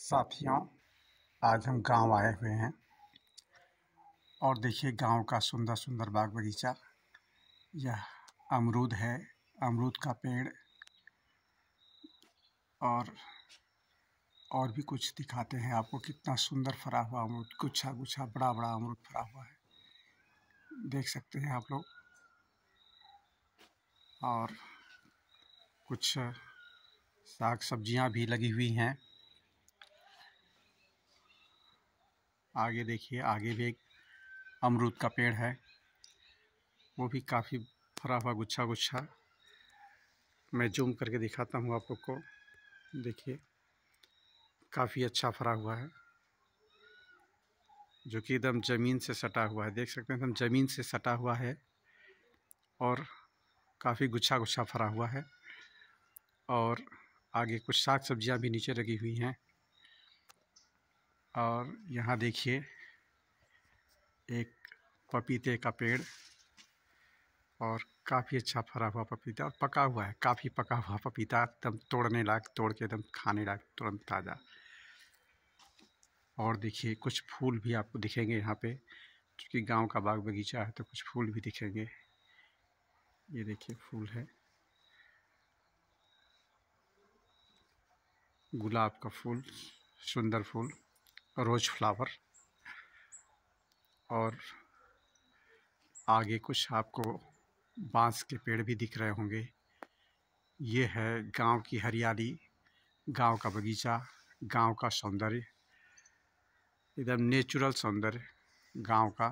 साथियों आज हम गांव आए हुए हैं और देखिए गांव का सुंदर सुंदर बाग बगीचा यह अमरूद है अमरूद का पेड़ और और भी कुछ दिखाते हैं आपको कितना सुंदर फरा हुआ अमरूद गुच्छा गुच्छा बड़ा बड़ा अमरूद फरा हुआ है देख सकते हैं आप लोग और कुछ साग सब्जियां भी लगी हुई हैं आगे देखिए आगे भी एक अमरूद का पेड़ है वो भी काफ़ी भरा हुआ गुच्छा गुच्छा मैं जूम करके दिखाता हूँ आप लोग को देखिए काफ़ी अच्छा फरा हुआ है जो कि एकदम ज़मीन से सटा हुआ है देख सकते हैं एकदम ज़मीन से सटा हुआ है और काफ़ी गुच्छा गुच्छा फरा हुआ है और आगे कुछ साग सब्जियां भी नीचे लगी हुई हैं और यहाँ देखिए एक पपीते का पेड़ और काफ़ी अच्छा फरा हुआ पपीता और पका हुआ है काफ़ी पका हुआ पपीता एकदम तोड़ने लायक तोड़ के एकदम खाने लायक तुरंत ताज़ा और देखिए कुछ फूल भी आपको दिखेंगे यहाँ पे क्योंकि गांव का बाग बगीचा है तो कुछ फूल भी दिखेंगे ये देखिए फूल है गुलाब का फूल सुंदर फूल रोज फ्लावर और आगे कुछ आपको बांस के पेड़ भी दिख रहे होंगे ये है गांव की हरियाली गांव का बगीचा गांव का सौंदर्य एकदम नेचुरल सौंदर्य गांव का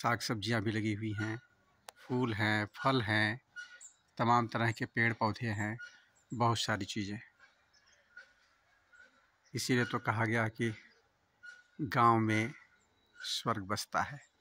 साग सब्जियां भी लगी हुई हैं फूल हैं फल हैं तमाम तरह के पेड़ पौधे हैं बहुत सारी चीज़ें इसीलिए तो कहा गया कि गांव में स्वर्ग बसता है